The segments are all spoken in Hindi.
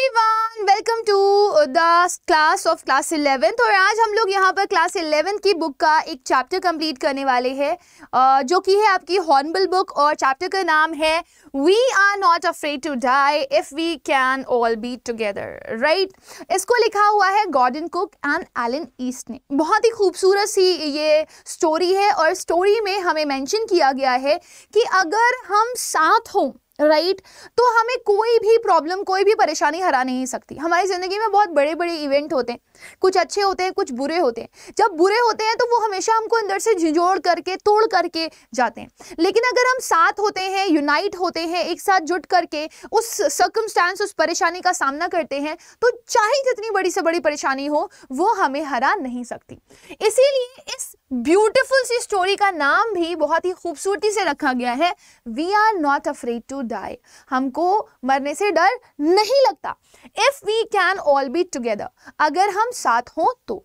Everyone welcome to the class of class eleventh और आज हम लोग यहाँ पर क्लास इलेवेंथ की बुक का एक चैप्टर कंप्लीट करने वाले हैं जो कि है आपकी हॉर्नबल बुक और चैप्टर का नाम है we are not afraid to die if we can all be together right इसको लिखा हुआ है Gordon Cook and Alan East ने बहुत ही खूबसूरत सी ये स्टोरी है और स्टोरी में हमें मैंशन किया गया है कि अगर हम साथ हों राइट right? तो हमें कोई भी प्रॉब्लम कोई भी परेशानी हरा नहीं सकती हमारी ज़िंदगी में बहुत बड़े बड़े इवेंट होते हैं कुछ अच्छे होते हैं कुछ बुरे होते हैं जब बुरे होते हैं तो वो हमेशा हमको अंदर से झिझोड़ करके तोड़ करके जाते हैं लेकिन अगर हम साथ होते हैं यूनाइट होते हैं एक साथ जुट करके उस सर्कमस्टांस उस परेशानी का सामना करते हैं तो चाहे जितनी बड़ी से बड़ी परेशानी हो वो हमें हरा नहीं सकती इसीलिए इस ब्यूटिफुल सी स्टोरी का नाम भी बहुत ही खूबसूरती से रखा गया है we are not afraid to die हमको मरने से डर नहीं लगता if we can all be together अगर हम साथ हों तो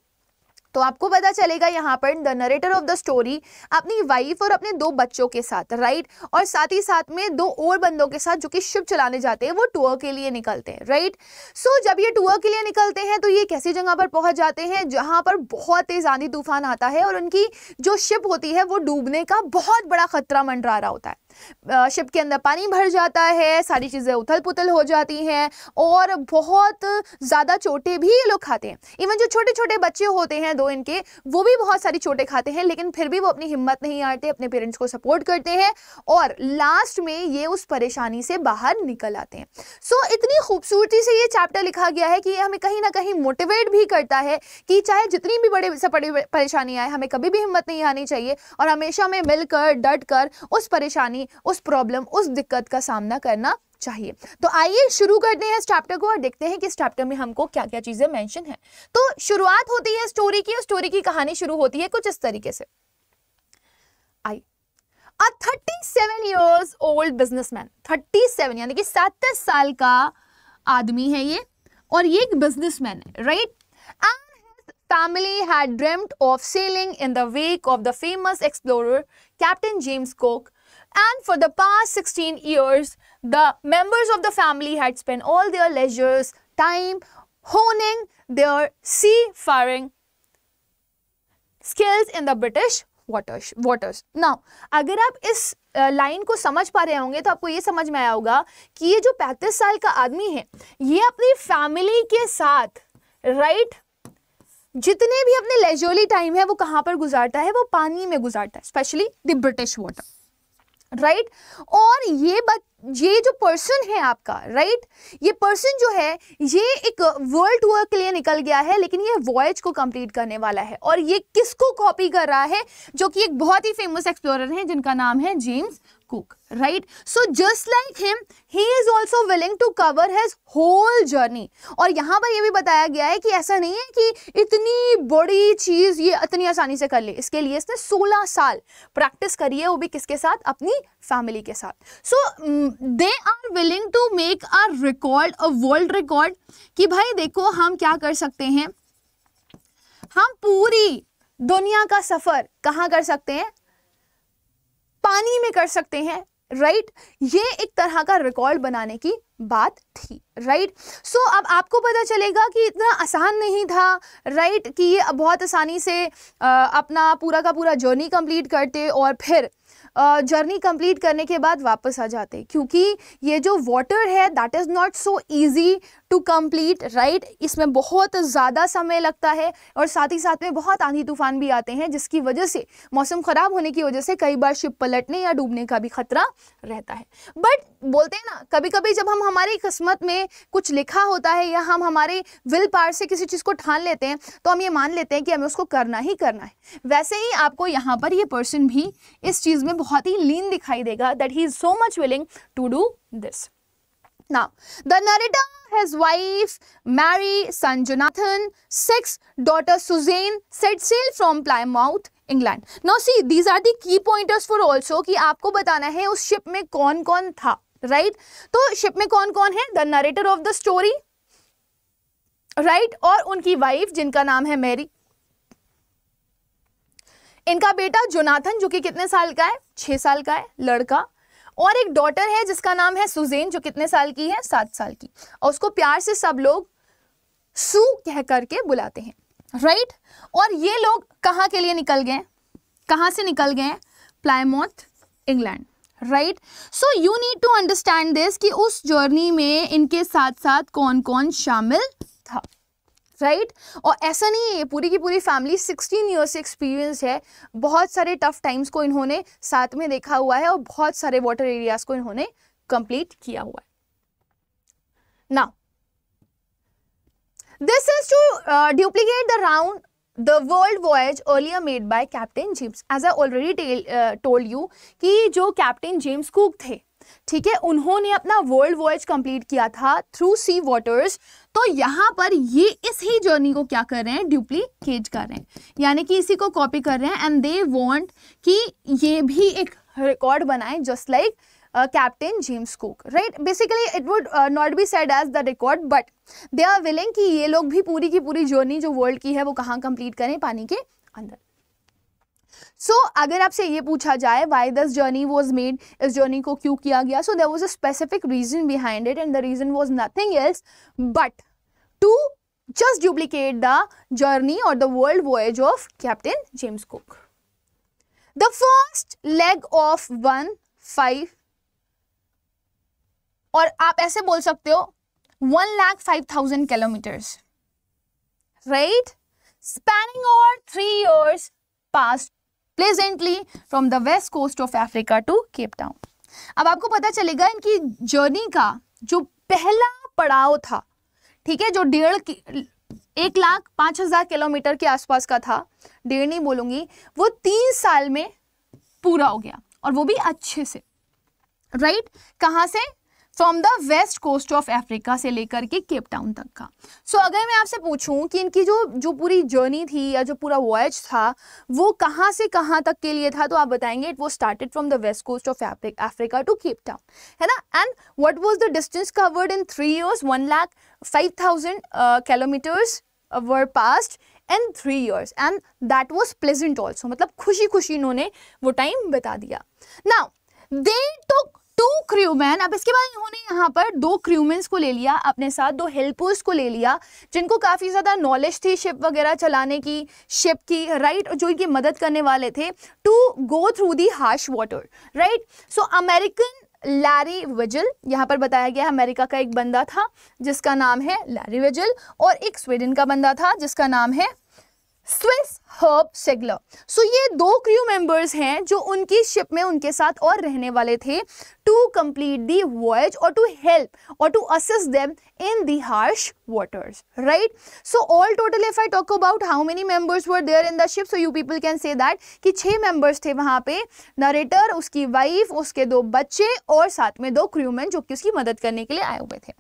तो आपको पता चलेगा यहाँ पर the narrator of the story अपनी वाइफ और अपने दो बच्चों के साथ राइट और साथ ही साथ में दो और बंदों के साथ जो कि शिप चलाने जाते हैं वो टूर के लिए निकलते हैं राइट सो जब ये टूर के लिए निकलते हैं तो ये कैसी जगह पर पहुंच जाते हैं जहाँ पर बहुत तेज आंधी तूफान आता है और उनकी जो शिप होती है वो डूबने का बहुत बड़ा खतरा मंडरा रहा होता है शिप के अंदर पानी भर जाता है सारी चीज़ें उथल पुथल हो जाती हैं और बहुत ज़्यादा चोटे भी ये लोग खाते हैं इवन जो छोटे छोटे बच्चे होते हैं दो इनके वो भी बहुत सारी चोटे खाते हैं लेकिन फिर भी वो अपनी हिम्मत नहीं आते अपने पेरेंट्स को सपोर्ट करते हैं और लास्ट में ये उस परेशानी से बाहर निकल आते हैं सो so, इतनी खूबसूरती से ये चैप्टर लिखा गया है कि ये हमें कहीं ना कहीं मोटिवेट भी करता है कि चाहे जितनी भी बड़े से बड़ी परेशानी आए हमें कभी भी हिम्मत नहीं आनी चाहिए और हमेशा हमें मिलकर डट कर उस परेशानी भी उस प्रॉब्लम उस दिक्कत का सामना करना चाहिए तो आइए शुरू करते हैं इस चैप्टर को और देखते हैं कि इस चैप्टर में हमको क्या क्या चीज़ें मेंशन है तो शुरुआत होती है स्टोरी की और स्टोरी की कहानी शुरू होती है कुछ इस तरीके से I a thirty seven years old businessman seven यानी कि सैंतीस साल का आदमी है ये और ये एक बिजनेसमैन है right and family had dreamed of sailing in the wake of the famous explorer captain James Cook and for the past 16 years, the members of the family had spent all their leisure time honing their seafaring skills in the British waters. waters. Now, agar aap is line को समझ पा रहे होंगे तो आपको ये समझ में आया होगा कि ये जो पैंतीस साल का आदमी है ये अपनी फैमिली के साथ राइट जितने भी अपने लेजोली टाइम है वो कहाँ पर गुजारता है वो पानी में गुजारता है specially the British water right और ये बत, ये जो पर्सन है आपका राइट ये पर्सन जो है ये एक वर्ल्ड टूर के लिए निकल गया है लेकिन ये वॉयज को कंप्लीट करने वाला है और ये किसको कॉपी कर रहा है जो कि एक बहुत ही फेमस एक्सप्लोरर हैं जिनका नाम है James cook right so just like him he is also willing to cover his whole journey और यहाँ पर ये भी बताया गया है कि ऐसा नहीं है कि इतनी बड़ी चीज़ ये इतनी आसानी से कर ले इसके लिए इसने 16 साल प्रैक्टिस करी है वो भी किसके साथ अपनी फैमिली के साथ so they are willing to make a record a world record कि भाई देखो हम क्या कर सकते हैं हम पूरी दुनिया का सफ़र कहाँ कर सकते हैं पानी में कर सकते हैं राइट ये एक तरह का रिकॉर्ड बनाने की बात थी राइट right? सो so, अब आपको पता चलेगा कि इतना आसान नहीं था राइट right? कि ये बहुत आसानी से आ, अपना पूरा का पूरा जर्नी कंप्लीट करते और फिर जर्नी कंप्लीट करने के बाद वापस आ जाते क्योंकि ये जो वाटर है that is not so easy to complete right इसमें बहुत ज़्यादा समय लगता है और साथ ही साथ में बहुत आंधी तूफान भी आते हैं जिसकी वजह से मौसम ख़राब होने की वजह से कई बार शिप पलटने या डूबने का भी खतरा रहता है बट बोलते हैं ना कभी कभी जब हम हमारी किस्मत में कुछ लिखा होता है या हम हमारे विल पार से किसी चीज़ को ठान लेते हैं तो हम ये मान लेते हैं कि हमें उसको करना ही करना है वैसे ही आपको यहाँ पर ये पर्सन भी इस चीज़ में बहुत ही लीन दिखाई देगा that he is so much willing to do this Now, the narrator, his wife Mary son Jonathan, six daughter Suzanne set sail from Plymouth England no see these are the key pointers for also कि आपको बताना है उस शिप में कौन कौन था राइट तो शिप में कौन कौन है the narrator of the story right और उनकी वाइफ जिनका नाम है मैरी इनका बेटा जोनाथन जो कि कितने साल का है छह साल का है लड़का और एक डॉटर है जिसका नाम है सुजेन जो कितने साल की है सात साल की और उसको प्यार से सब लोग सू कह करके बुलाते हैं राइट और ये लोग कहाँ के लिए निकल गए कहाँ से निकल गए Plymouth England right so you need to understand this कि उस जर्नी में इनके साथ साथ कौन कौन शामिल था राइट right? और ऐसा नहीं है पूरी की पूरी फैमिली सिक्सटीन ईयर्स से एक्सपीरियंस है बहुत सारे टफ टाइम्स को इन्होंने साथ में देखा हुआ है और बहुत सारे वाटर एरियाज को इन्होंने कंप्लीट किया हुआ है now this is to duplicate the round the world voyage earlier made by captain James as I already told you कि जो कैप्टन जेम्स कुक थे ठीक है उन्होंने अपना वर्ल्ड वॉयज कंप्लीट किया था थ्रू सी वाटर्स तो यहाँ पर ये इस ही जर्नी को क्या कर रहे हैं डुप्लीकेट कर रहे हैं यानी कि इसी को कॉपी कर रहे हैं एंड दे वांट कि ये भी एक रिकॉर्ड बनाए just like like uh, captain James Cook, right? Basically, it would uh, not be said as the record, but they are willing कि ये लोग भी पूरी की पूरी जर्नी जो वर्ल्ड की है वो कहाँ कंप्लीट करें पानी के अंदर सो so, अगर आपसे ये पूछा जाए why this journey was made इस जर्नी को क्यों किया गया so there was a specific reason behind it and the reason was nothing else but to just duplicate the journey or the world voyage of Captain James Cook. The first leg of 1, 5, और आप ऐसे बोल सकते हो one lakh five thousand kilometers right spanning over three years passed pleasantly from the west coast of Africa to Cape Town अब आपको पता चलेगा इनकी जर्नी का जो पहला पड़ाव था ठीक है जो डेढ़ एक लाख पांच हज़ार किलोमीटर के आसपास का था डेढ़ नहीं बोलूंगी वो तीन साल में पूरा हो गया और वो भी अच्छे से राइट right? कहाँ से from the west coast of Africa से लेकर के केप टाउन तक का सो so, अगर मैं आपसे पूछूं कि इनकी जो जो पूरी जर्नी थी या जो पूरा वॉयज था वो कहाँ से कहाँ तक के लिए था तो आप बताएंगे इट वो started from the west coast of Africa to Cape Town है ना and what was the distance covered in three years one lakh five thousand kilometers were passed in three years and that was pleasant also मतलब खुशी खुशी इन्होंने वो टाइम बता दिया now they took two crewman अब इसके बाद इन्होंने यहाँ पर दो क्रूमेंस को ले लिया अपने साथ दो हेल्पर्स को ले लिया जिनको काफ़ी ज़्यादा नॉलेज थी शिप वगैरह चलाने की शिप की राइट जो इनकी मदद करने वाले थे to go through the harsh water right so American Larry Vigil यहाँ पर बताया गया अमेरिका का एक बंदा था जिसका नाम है लैरी विजल और एक स्वीडन का बंदा था जिसका नाम है स्विस हर्ब शेगलर सो ये दो क्रू मेंबर्स हैं जो उनकी शिप में उनके साथ और रहने वाले थे टू कंप्लीट दी वॉयज और टू हेल्प और to assist them in the harsh waters right so all total if I talk about how many members were there in the ship so you people can say that कि छह मेंबर्स थे वहां पे नरेटर उसकी वाइफ उसके दो बच्चे और साथ में दो क्रूमैन जो कि उसकी मदद करने के लिए आए हुए थे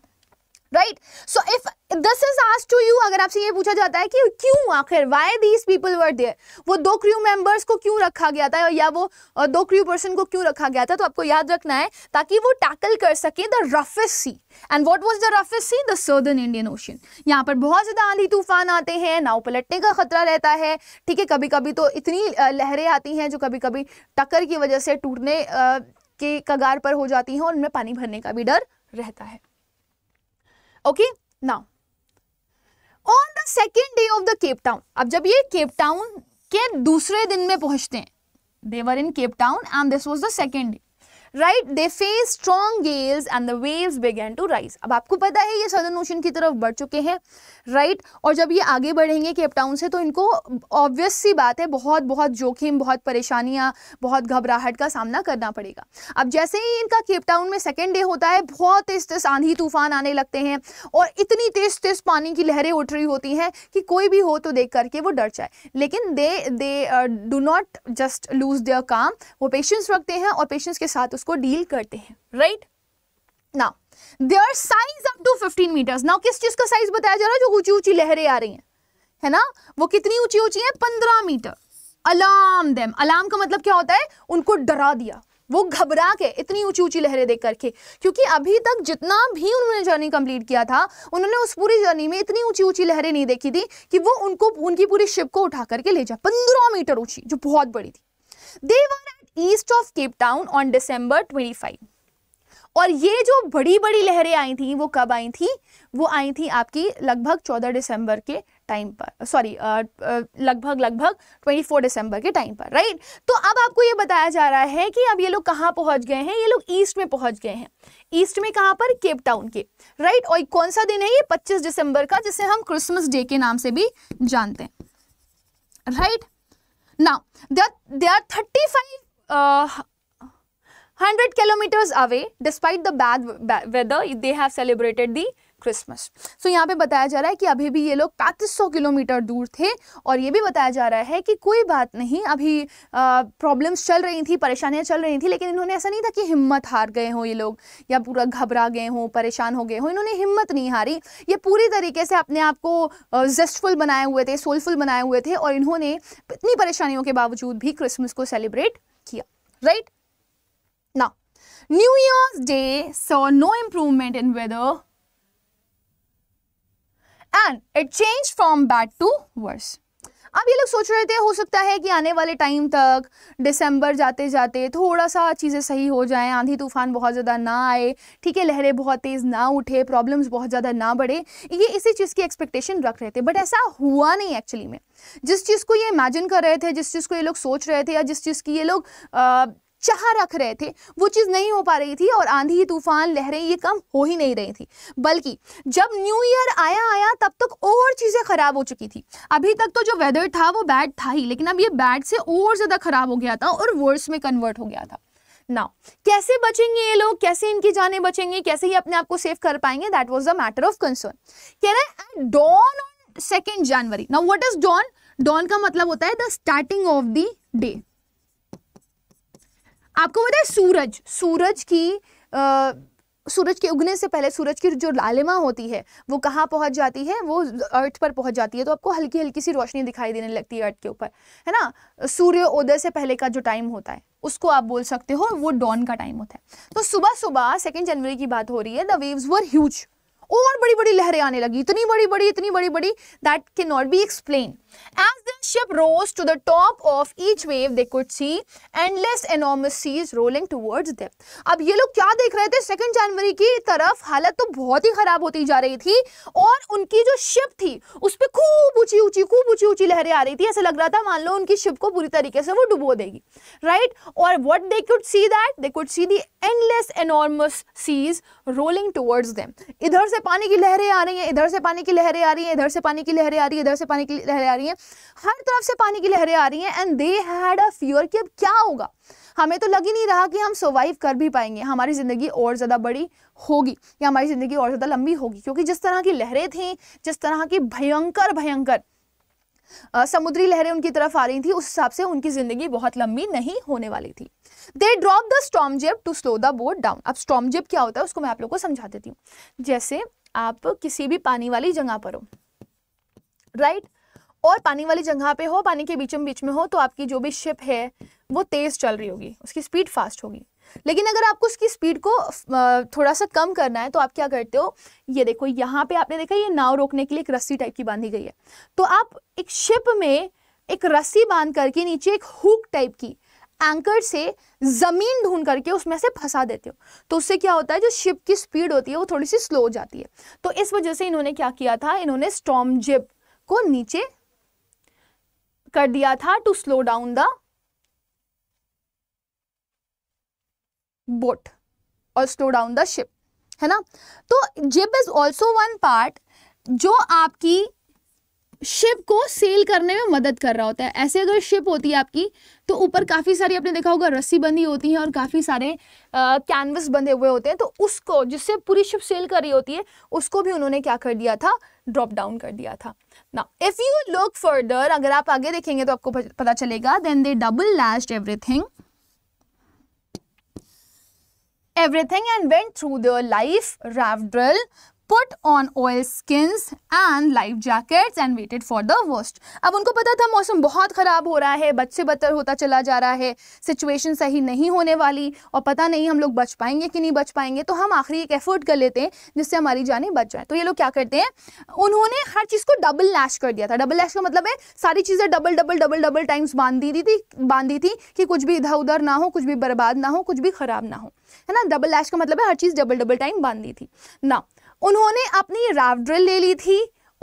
right so if this is asked to you अगर आपसे ये पूछा जाता है कि क्यों आखिर why these people were there वो दो क्रू मेंबर्स को क्यों रखा गया था या वो दो क्रू पर्सन को क्यों रखा गया था तो आपको याद रखना है ताकि वो टैकल कर सके the roughest sea and what was the roughest sea the southern Indian Ocean यहाँ पर बहुत ज़्यादा आंधी तूफान आते हैं नाव पलटने का खतरा रहता है ठीक है कभी कभी तो इतनी लहरें आती हैं जो कभी कभी टक्कर की वजह से टूटने के कगार पर हो जाती हैं और उनमें पानी भरने का भी डर रहता है okay now on the second day of the Cape Town अब जब ये केप टाउन के दूसरे दिन में पहुंचते हैं they were in Cape Town and this was the second day right they face strong gales and the waves began to rise अब आपको पता है ये सदर्न ओशन की तरफ बढ़ चुके हैं राइट right? और जब ये आगे बढ़ेंगे केपटाउन से तो इनको ऑब्वियस सी बात है बहुत बहुत जोखिम बहुत परेशानियाँ बहुत घबराहट का सामना करना पड़ेगा अब जैसे ही इनका केपटाउन में सेकेंड डे होता है बहुत तेज तेज आंधी तूफान आने लगते हैं और इतनी तेज तेज पानी की लहरें उठ रही होती हैं कि कोई भी हो तो देख करके वो डर जाए लेकिन they they do not just lose their calm वो पेशेंस रखते हैं और पेशेंस के साथ उस उसको डील करते हैं राइट ना साइज अप टू 15 मीटर्स किस चीज का साइज बताया जा रहा है जो ऊंची ऊंची लहरें आ रही हैं है ना वो कितनी ऊंची ऊंची है मीटर अलार्म देम अलार्म का मतलब क्या होता है उनको डरा दिया वो घबरा के इतनी ऊंची ऊंची लहरें देख करके क्योंकि अभी तक जितना भी उन्होंने जर्नी कंप्लीट किया था उन्होंने उस पूरी जर्नी में इतनी ऊंची ऊंची लहरें नहीं देखी थी कि वो उनको उनकी पूरी शिप को उठा करके ले जाए पंद्रह मीटर ऊंची जो बहुत बड़ी थी they were east of Cape Town on December 25 और ये जो बड़ी बड़ी लहरें आई थी वो कब आई थी वो आई थी आपकी लगभग 14 दिसंबर के टाइम पर सॉरी लगभग लगभग 24 दिसंबर के टाइम पर राइट तो अब आपको ये बताया जा रहा है कि अब ये लोग कहाँ पहुँच गए हैं ये लोग ईस्ट में पहुँच गए हैं ईस्ट में कहाँ पर केप टाउन के राइट और कौन सा दिन है ये 25 दिसंबर का जिसे हम क्रिसमस डे के नाम से भी जानते हैं right now there there thirty five uh, 100 kilometers away despite the bad weather they have celebrated the Christmas so यहाँ पे बताया जा रहा है कि अभी भी ये लोग पैंतीस सौ किलोमीटर दूर थे और ये भी बताया जा रहा है कि कोई बात नहीं अभी प्रॉब्लम्स uh, चल रही थी परेशानियाँ चल रही थी लेकिन इन्होंने ऐसा नहीं था कि हिम्मत हार गए हों ये लोग या पूरा घबरा गए हों परेशान हो गए हों इन्होंने हिम्मत नहीं हारी ये पूरी तरीके से अपने आप को जस्टफुल uh, बनाए हुए थे सोलफुल बनाए हुए थे और इन्होंने इतनी परेशानियों के बावजूद भी क्रिसमस को celebrate right? Now, New Year's Day saw no improvement in weather and it changed from bad to worse. अब ये लोग सोच रहे थे हो सकता है कि आने वाले टाइम तक दिसंबर जाते जाते थोड़ा सा चीज़ें सही हो जाएं आंधी तूफान बहुत ज़्यादा ना आए ठीक है लहरें बहुत तेज़ ना उठे प्रॉब्लम्स बहुत ज़्यादा ना बढ़े ये इसी चीज़ की एक्सपेक्टेशन रख रहे थे बट ऐसा हुआ नहीं एक्चुअली में जिस चीज़ को ये इमेजिन कर रहे थे जिस चीज़ को ये लोग सोच रहे थे या जिस चीज़ की ये लोग चाह रख रहे थे वो चीज़ नहीं हो पा रही थी और आंधी तूफान लहरें ये कम हो ही नहीं रही थी बल्कि जब न्यू ईयर आया आया तब तक और चीज़ें ख़राब हो चुकी थी अभी तक तो जो वेदर था वो बैड था ही लेकिन अब ये बैड से और ज़्यादा ख़राब हो गया था और वर्स में कन्वर्ट हो गया था ना कैसे बचेंगे ये लोग कैसे इनकी जाने बचेंगे कैसे ही अपने आप को सेव कर पाएंगे that was the matter of concern कह रहे हैं dawn on second January now what is dawn dawn का मतलब होता है the starting of the day आपको पता है सूरज सूरज की आ, सूरज के उगने से पहले सूरज की जो लालिमा होती है वो कहाँ पहुँच जाती है वो अर्थ पर पहुँच जाती है तो आपको हल्की हल्की सी रोशनी दिखाई देने लगती है अर्थ के ऊपर है ना सूर्य उदय से पहले का जो टाइम होता है उसको आप बोल सकते हो वो डॉन का टाइम होता है तो सुबह सुबह सेकेंड जनवरी की बात हो रही है द वेव्स वर ह्यूज और बड़ी बड़ी लहरें आने लगी इतनी बड़ी बड़ी इतनी बड़ी बड़ी that can not be explain As the ship rose to the top of each wave, they could see endless enormous seas rolling towards them. अब ये लोग क्या देख रहे थे सेकंड जनवरी की तरफ हालत तो बहुत ही खराब होती जा रही थी और उनकी जो शिप थी उस पर खूब ऊंची ऊंची खूब ऊंची ऊंची लहरें आ रही थी ऐसा लग रहा था मान लो उनकी शिप को पूरी तरीके से वो डुबो देगी राइट और what they could see that they could see the endless enormous seas rolling towards them इधर से पानी की लहरें आ रही हैं इधर से पानी की लहरें आ रही हैं इधर से पानी की लहरें आ रही है इधर से पानी की लहरें आ रही रही हैं हर तरफ से पानी की लहरें आ रही हैं and they had a fear कि अब क्या होगा हमें तो लग ही नहीं रहा कि हम सर्वाइव कर भी पाएंगे हमारी ज़िंदगी और ज़्यादा बड़ी होगी या हमारी ज़िंदगी और ज़्यादा लंबी होगी क्योंकि जिस तरह की लहरें थी जिस तरह की भयंकर भयंकर Uh, समुद्री लहरें उनकी तरफ आ रही थी उस हिसाब से उनकी जिंदगी बहुत लंबी नहीं होने वाली थी they drop the storm jib to slow the boat down अब स्टॉम जेब क्या होता है उसको मैं आप लोगों को समझा देती हूँ जैसे आप किसी भी पानी वाली जगह पर हो राइट और पानी वाली जगह पे हो पानी के बीचों बीच में हो तो आपकी जो भी शिप है वो तेज़ चल रही होगी उसकी स्पीड फास्ट होगी लेकिन अगर आपको उसकी स्पीड को थोड़ा सा कम करना है तो आप क्या करते हो ये देखो यहाँ पे आपने देखा ये नाव रोकने के लिए एक रस्सी टाइप की बांधी गई है तो आप एक शिप में एक रस्सी बांध करके नीचे एक हुक टाइप की एंकर से ज़मीन ढूंढ करके उसमें से फंसा देते हो तो उससे क्या होता है जो शिप की स्पीड होती है वो थोड़ी सी स्लो हो जाती है तो इस वजह से इन्होंने क्या किया था इन्होंने स्टॉम जिप को नीचे कर दिया था to slow down the boat और स्लो डाउन द शिप है ना तो jib is also one part जो आपकी शिप को सेल करने में मदद कर रहा होता है ऐसे अगर शिप होती है आपकी तो ऊपर काफ़ी सारी आपने देखा होगा रस्सी बंधी होती है और काफ़ी सारे कैनवस बंधे हुए होते हैं तो उसको जिससे पूरी शिप सेल कर रही होती है उसको भी उन्होंने क्या कर दिया था ड्रॉप डाउन कर दिया था ना इफ़ यू लुक फर्दर अगर आप आगे देखेंगे तो आपको पता चलेगा then they double lashed everything everything and went through their life, Ravdril put on oilskin and life jacket and waited for the worst अब उनको पता था मौसम बहुत ख़राब हो रहा है बच्चे बदतर होता चला जा रहा है सिचुएशन सही नहीं होने वाली और पता नहीं हम लोग बच पाएंगे कि नहीं बच पाएंगे तो हम आखिरी एक एफर्ट कर लेते हैं जिससे हमारी जानें बच जाए तो ये लोग क्या करते हैं उन्होंने हर चीज़ को डबल लैश कर दिया था डबल लैश का मतलब है सारी चीज़ें double double double double times बांध दी थी बांध दी थी कि कुछ भी इधर उधर ना हो कुछ भी बर्बाद ना हो कुछ भी ख़राब ना हो है ना डबल लैश का मतलब है हर चीज़ डबल डबल टाइम बांध दी थी ना उन्होंने अपनी रावड्रिल ले ली थी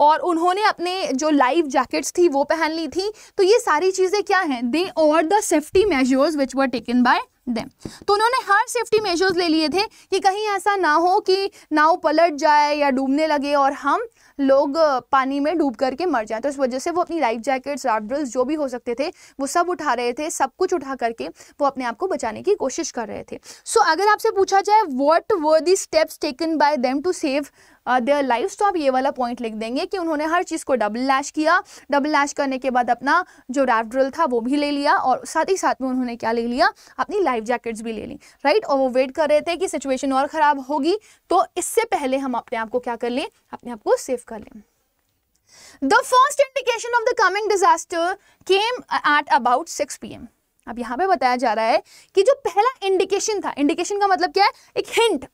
और उन्होंने अपने जो लाइव जैकेट्स थी वो पहन ली थी तो ये सारी चीज़ें क्या हैं दे और the safety measures which were taken by them तो उन्होंने हर सेफ्टी मेजर्स ले लिए थे कि कहीं ऐसा ना हो कि नाव पलट जाए या डूबने लगे और हम लोग पानी में डूब करके मर जाएं तो इस वजह से वो अपनी लाइफ जैकेट्स रैबरल्स जो भी हो सकते थे वो सब उठा रहे थे सब कुछ उठा करके वो अपने आप को बचाने की कोशिश कर रहे थे सो so, अगर आपसे पूछा जाए what were the steps taken by them to save their life तो आप ये वाला पॉइंट लिख देंगे कि उन्होंने हर चीज़ को डबल लैश किया डबल लैश करने के बाद अपना जो रैफ ड्रिल था वो भी ले लिया और साथ ही साथ में उन्होंने क्या ले लिया अपनी लाइफ जैकेट्स भी ले ली राइट और वो वेट कर रहे थे कि सिचुएशन और ख़राब होगी तो इससे पहले हम अपने आप को क्या कर लें अपने आप को सेव कर लें the first indication of the coming disaster came at about six p अब यहाँ पे बताया जा रहा है कि जो पहला इंडिकेशन था इंडिकेशन का मतलब क्या है एक हिंट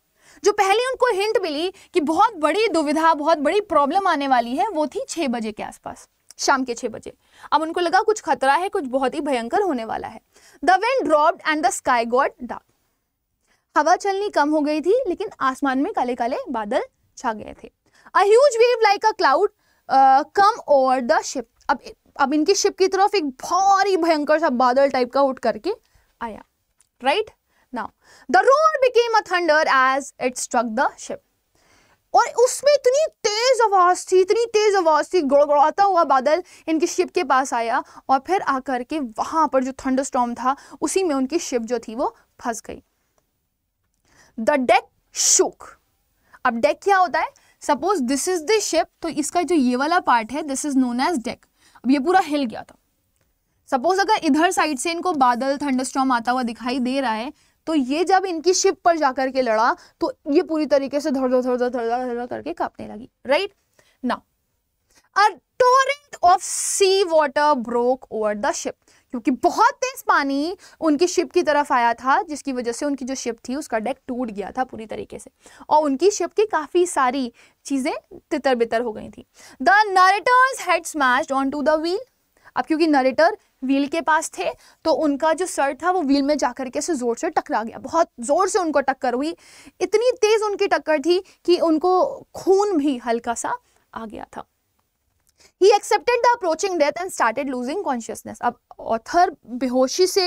जो पहले उनको हिंट मिली कि बहुत बड़ी दुविधा बहुत बड़ी प्रॉब्लम आने वाली है वो थी छह बजे के आसपास शाम के छह बजे अब उनको लगा कुछ खतरा है कुछ बहुत ही भयंकर होने वाला है the wind dropped and the sky got dark हवा चलनी कम हो गई थी लेकिन आसमान में काले काले बादल छा गए थे a huge wave like a cloud come over the ship अब अब इनकी शिप की तरफ एक भारी भयंकर सा बादल टाइप का उठ करके आया right now the roar became a thunder as it struck the ship और उसमें इतनी तेज आवाज थी इतनी तेज आवाज थी गड़गड़ाता हुआ बादल इनके शिप के पास आया और फिर आकर के वहां पर जो थंडर स्टॉम था उसी में उनकी शिप जो थी वो फंस गई द डेक शुक अब डेक क्या होता है suppose this is the ship तो इसका जो ये वाला पार्ट है this is known as deck अब ये पूरा हिल गया था सपोज अगर इधर साइड से इनको बादल थंडर थंडरस्टॉर्म आता हुआ दिखाई दे रहा है तो ये जब इनकी शिप पर जाकर के लड़ा तो ये पूरी तरीके से धड़ धड़ धड़ धड़ करके कांपने लगी राइट ना a torrent of sea water broke over the ship क्योंकि बहुत तेज पानी उनकी शिप की तरफ आया था जिसकी वजह से उनकी जो शिप थी उसका डेक टूट गया था पूरी तरीके से और उनकी शिप की काफ़ी सारी चीज़ें तितर बितर हो गई थी the narrator's head smash onto the wheel अब क्योंकि नरेटर व्हील के पास थे तो उनका जो सर था वो व्हील में जा कर के ज़ोर से टकरा गया बहुत ज़ोर से उनको टक्कर हुई इतनी तेज़ उनकी टक्कर थी कि उनको खून भी हल्का सा आ गया था he accepted the approaching death and started losing consciousness अब ऑथर बेहोशी से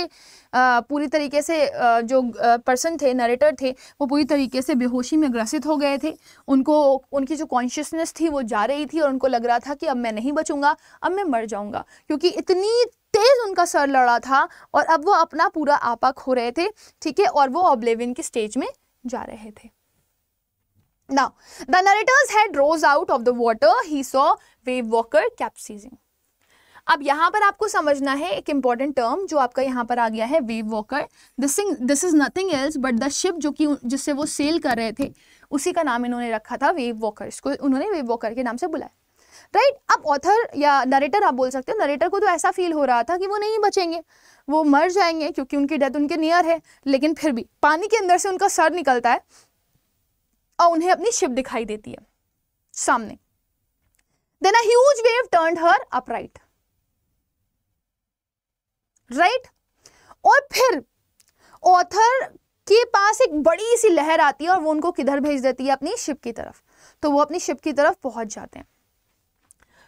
आ, पूरी तरीके से आ, जो पर्सन थे नरेटर थे वो पूरी तरीके से बेहोशी में ग्रसित हो गए थे उनको उनकी जो कॉन्शियसनेस थी वो जा रही थी और उनको लग रहा था कि अब मैं नहीं बचूंगा अब मैं मर जाऊंगा क्योंकि इतनी तेज़ उनका सर लड़ा था और अब वो अपना पूरा आपा खो रहे थे ठीक है और वो ऑब्लेविन के स्टेज में जा रहे थे Now, the narrator's head rose out of the water. He saw wave walker capsizing. अब यहाँ पर आपको समझना है एक इम्पॉर्टेंट टर्म जो आपका यहाँ पर आ गया है Wavewalker this this is nothing else but the ship जो कि जिससे वो सेल कर रहे थे उसी का नाम इन्होंने रखा था वेव वॉकर इसको उन्होंने वेव वॉकर के नाम से बुलाया राइट right? अब ऑथर या नरेटर आप बोल सकते हो नरेटर को तो ऐसा फील हो रहा था कि वो नहीं बचेंगे वो मर जाएंगे क्योंकि उनकी डेथ उनके नियर है लेकिन फिर भी पानी के अंदर से उनका सर निकलता है और उन्हें अपनी शिप दिखाई देती है सामने then as wave turn her upright right और फिर ऑथर के पास एक बड़ी सी लहर आती है और वो उनको किधर भेज देती है अपनी शिप की तरफ तो वो अपनी शिप की तरफ पहुंच जाते हैं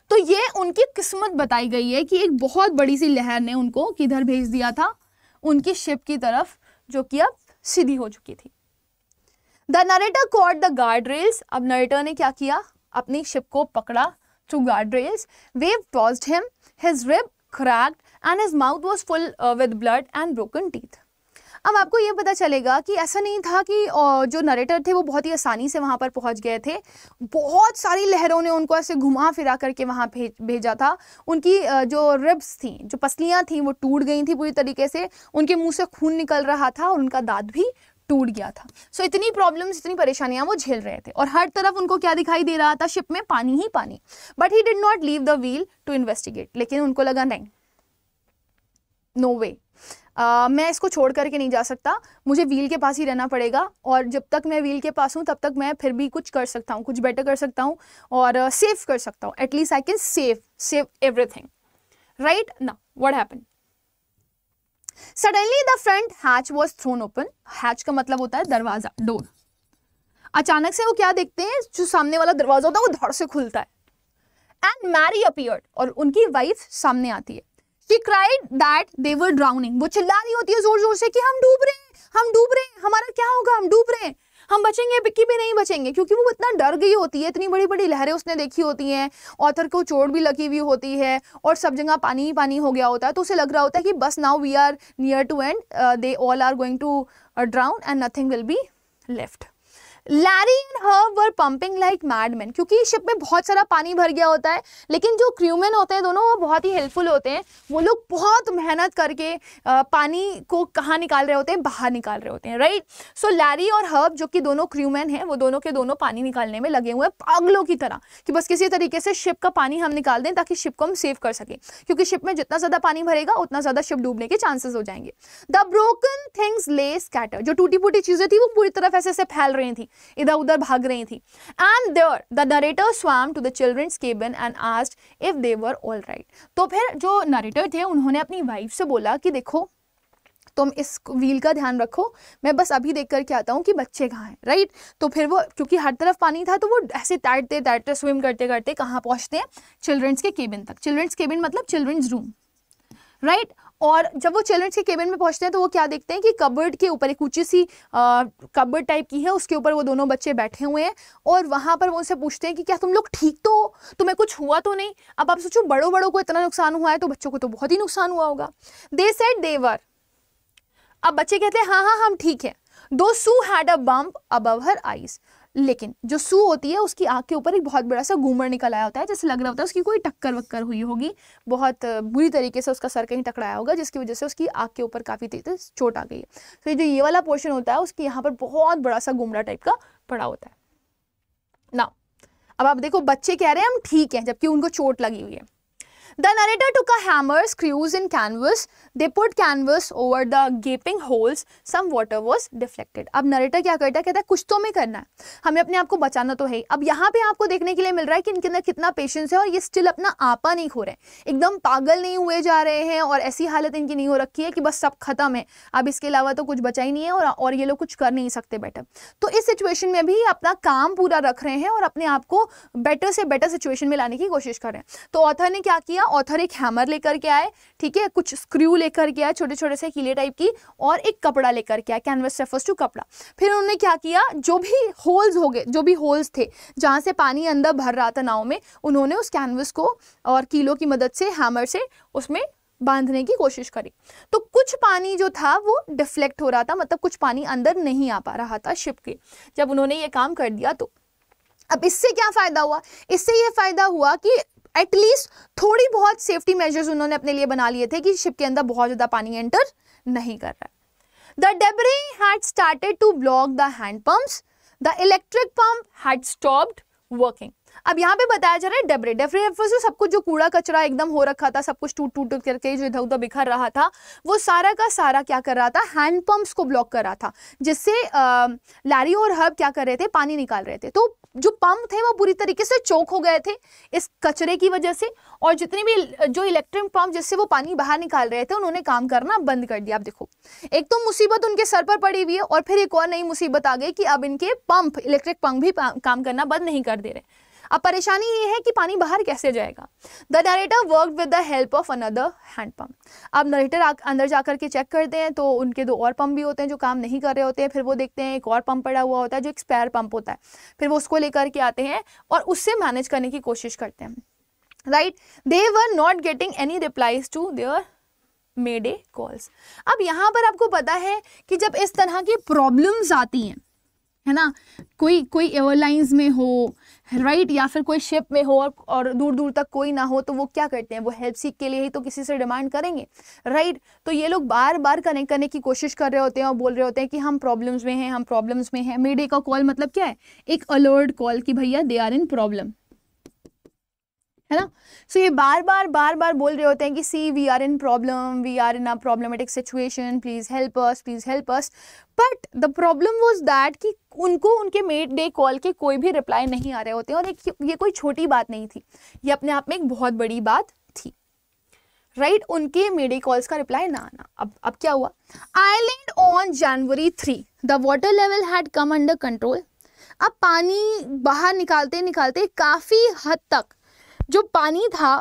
तो ये उनकी किस्मत बताई गई है कि एक बहुत बड़ी सी लहर ने उनको किधर भेज दिया था उनकी शिप की तरफ जो कि अब सीधी हो चुकी थी the narrator caught the guard rails अब नरेटर ने क्या किया अपनी शिप को पकड़ा through guard rails wave pause him his rib cracked and his mouth was full with blood and broken teeth अब आपको ये पता चलेगा कि ऐसा नहीं था कि जो नरेटर थे वो बहुत ही आसानी से वहाँ पर पहुँच गए थे बहुत सारी लहरों ने उनको ऐसे घुमा फिरा करके वहाँ भेज भेजा था उनकी जो रिब्स थी जो पसलियाँ थीं वो टूट गई थी पूरी तरीके से उनके मुंह से खून निकल रहा था और उनका दांत भी टूट गया था सो so, इतनी प्रॉब्लम्स इतनी परेशानियां वो झेल रहे थे और हर तरफ उनको क्या दिखाई दे रहा था शिप में पानी ही पानी but he did not leave the wheel to investigate लेकिन उनको लगा नहीं नो वे Uh, मैं इसको छोड़ करके नहीं जा सकता मुझे व्हील के पास ही रहना पड़ेगा और जब तक मैं व्हील के पास हूँ तब तक मैं फिर भी कुछ कर सकता हूँ कुछ बेटर कर सकता हूँ और सेव uh, कर सकता हूँ at least I can save save everything right ना what happen suddenly the front hatch was thrown open hatch का मतलब होता है दरवाजा डोर अचानक से वो क्या देखते हैं जो सामने वाला दरवाजा होता है वो धड़ से खुलता है एंड मैरी अपियर और उनकी वाइफ सामने आती है She cried that they were drowning. वो चिल्ला रही होती है जोर जोर से कि हम डूब रहे हैं हम डूब रहे हैं हमारा क्या होगा हम डूब रहे हैं हम बचेंगे बिक्की भी नहीं बचेंगे क्योंकि वो इतना डर गई होती है इतनी बड़ी बड़ी लहरें उसने देखी होती हैं ऑथर को चोट भी लगी हुई होती है और सब जगह पानी ही पानी हो गया होता है तो उसे लग रहा होता है कि बस now we are near to end they all are going to drown and nothing will be left Larry and Herb were pumping like madman क्योंकि शिप में बहुत सारा पानी भर गया होता है लेकिन जो क्रूमैन होते हैं दोनों वो बहुत ही हेल्पफुल होते हैं वो लोग बहुत मेहनत करके पानी को कहाँ निकाल रहे होते हैं बाहर निकाल रहे होते हैं राइट सो लैरी और हर्ब जो कि दोनों क्रूमैन हैं वो दोनों के दोनों पानी निकालने में लगे हुए हैं पागलों की तरह कि बस किसी तरीके से शिप का पानी हम निकाल दें ताकि शिप को हम सेव कर सकें क्योंकि शिप में जितना ज़्यादा पानी भरेगा उतना ज़्यादा शिप डूबने के चांसेस हो जाएंगे the broken things lay scatter जो टूटी फूटी चीज़ें थी वो पूरी तरफ ऐसे ऐसे फैल रही थी इधर उधर भाग रही थी and there the narrator swam to the children's cabin and asked if they were all right तो फिर जो नरेटर थे उन्होंने अपनी वाइफ से बोला कि देखो तुम इस व्हील का ध्यान रखो मैं बस अभी देख करके आता हूँ कि बच्चे कहाँ हैं राइट तो फिर वो क्योंकि हर तरफ पानी था तो वो ऐसे तैरते तैरते स्विम करते करते कहाँ पहुँचते हैं चिल्ड्रंस के केबिन तक चिल्ड्रंस केबिन मतलब चिल्ड्रंस रूम राइट और जब वो चिल्ड्रंस के केबिन में पहुंचते हैं तो वो क्या देखते हैं कि कबर्ड के ऊपर एक ऊंची सी कबर्ड टाइप की है उसके ऊपर वो दोनों बच्चे बैठे हुए हैं और वहां पर वो उनसे पूछते हैं कि क्या तुम लोग ठीक तो हो तुम्हें कुछ हुआ तो नहीं अब आप सोचो बड़ों बड़ों को इतना नुकसान हुआ है तो बच्चों को तो बहुत ही नुकसान हुआ होगा दे सेट देवर अब बच्चे कहते हैं हाँ हाँ हम ठीक है दो Sue had a bump above her eyes लेकिन जो सू होती है उसकी आंख के ऊपर एक बहुत बड़ा सा घूमर निकल आया होता है जैसे लग रहा होता है उसकी कोई टक्कर वक्कर हुई होगी बहुत बुरी तरीके से उसका सर कहीं टकराया होगा जिसकी वजह से उसकी आंख के ऊपर काफ़ी तेज चोट आ गई है तो ये जो ये वाला पोर्शन होता है उसकी यहाँ पर बहुत बड़ा सा घूमरा टाइप का पड़ा होता है ना अब आप देखो बच्चे कह रहे हैं हम ठीक हैं जबकि उनको चोट लगी हुई है The narrator took a hammer, screws in canvas. They put canvas over the gaping holes. Some water was deflected. अब narrator क्या करता है कहता है कुछ तो में करना है हमें अपने आप को बचाना तो है अब यहाँ पे आपको देखने के लिए मिल रहा है कि इनके अंदर कितना पेशेंस है और ये स्टिल अपना आपा नहीं खो रहे एकदम पागल नहीं हुए जा रहे हैं और ऐसी हालत इनकी नहीं हो रखी है कि बस सब खत्म है अब इसके अलावा तो कुछ बचा ही नहीं है और, और ये लोग कुछ कर नहीं सकते बेटर तो इस सिचुएशन में भी अपना काम पूरा रख रहे हैं और अपने आप को बेटर से बेटर सिचुएशन में लाने की कोशिश कर रहे हैं तो ऑथर ने क्या किया क्या ऑथर एक हैमर लेकर के आए ठीक है कुछ स्क्रू लेकर के आए छोटे छोटे से कीले टाइप की और एक कपड़ा लेकर के आए कैनवस रेफर्स टू कपड़ा फिर उन्होंने क्या किया जो भी होल्स हो गए जो भी होल्स थे जहाँ से पानी अंदर भर रहा था नाव में उन्होंने उस कैनवस को और कीलों की मदद से हैमर से उसमें बांधने की कोशिश करी तो कुछ पानी जो था वो डिफ्लेक्ट हो रहा था मतलब कुछ पानी अंदर नहीं आ पा रहा था शिप के जब उन्होंने ये काम कर दिया तो अब इससे क्या फ़ायदा हुआ इससे ये फ़ायदा हुआ कि एटलीस्ट थोड़ी बहुत सेफ्टी मेजर्स उन्होंने अपने लिए बना लिए थे कि शिप के अंदर बहुत ज़्यादा पानी एंटर नहीं कर रहा है debris had started to block the the hand pumps. The electric pump had अब यहाँ पे बताया जा रहा है डेबरे डेबरे से सब कुछ जो कूड़ा कचरा एकदम हो रखा था सब कुछ टूट टूट करके जो इधर उधर बिखर रहा था वो सारा का सारा क्या कर रहा था हैंड पंप्स को ब्लॉक कर रहा था जिससे लैरी और हर्ब क्या कर रहे थे पानी निकाल रहे थे तो जो पंप थे वो बुरी तरीके से चौक हो गए थे इस कचरे की वजह से और जितने भी जो इलेक्ट्रिक पंप जिससे वो पानी बाहर निकाल रहे थे उन्होंने काम करना बंद कर दिया आप देखो एक तो मुसीबत उनके सर पर पड़ी हुई है और फिर एक और नई मुसीबत आ गई कि अब इनके पंप इलेक्ट्रिक पंप भी काम करना बंद नहीं कर दे रहे अब परेशानी ये है कि पानी बाहर कैसे जाएगा the narrator work with the help of another hand pump अब नरेटर अंदर कर के चेक करते हैं तो उनके दो और पंप भी होते हैं जो काम नहीं कर रहे होते हैं फिर वो देखते हैं एक और पंप पड़ा हुआ होता है जो एक स्पेयर पंप होता है फिर वो उसको लेकर के आते हैं और उससे मैनेज करने की कोशिश करते हैं right they were not getting any replies to their mayday calls अब यहाँ पर आपको पता है कि जब इस तरह की प्रॉब्लम्स आती हैं है ना कोई कोई एयरलाइंस में हो राइट या फिर कोई शिप में हो और, और दूर दूर तक कोई ना हो तो वो क्या करते हैं वो हेल्प सीख के लिए ही तो किसी से डिमांड करेंगे राइट तो ये लोग बार बार कनेक्ट करने की कोशिश कर रहे होते हैं और बोल रहे होते हैं कि हम प्रॉब्लम्स में हैं हम प्रॉब्लम्स में हैं मेडे का कॉल मतलब क्या है एक अलर्ट कॉल कि भैया दे आर इन प्रॉब्लम है ना सो so, ये बार बार बार बार बोल रहे होते हैं कि see we are in problem we are in a problematic situation please help us please help us but the problem was that कि उनको उनके मेड डे कॉल के कोई भी रिप्लाई नहीं आ रहे होते और एक ये कोई छोटी बात नहीं थी ये अपने आप में एक बहुत बड़ी बात थी राइट right? उनके मेडे कॉल्स का रिप्लाई ना आना अब अब क्या हुआ island on January three the water level had come under control अब पानी बाहर निकालते निकालते काफ़ी हद तक जो पानी था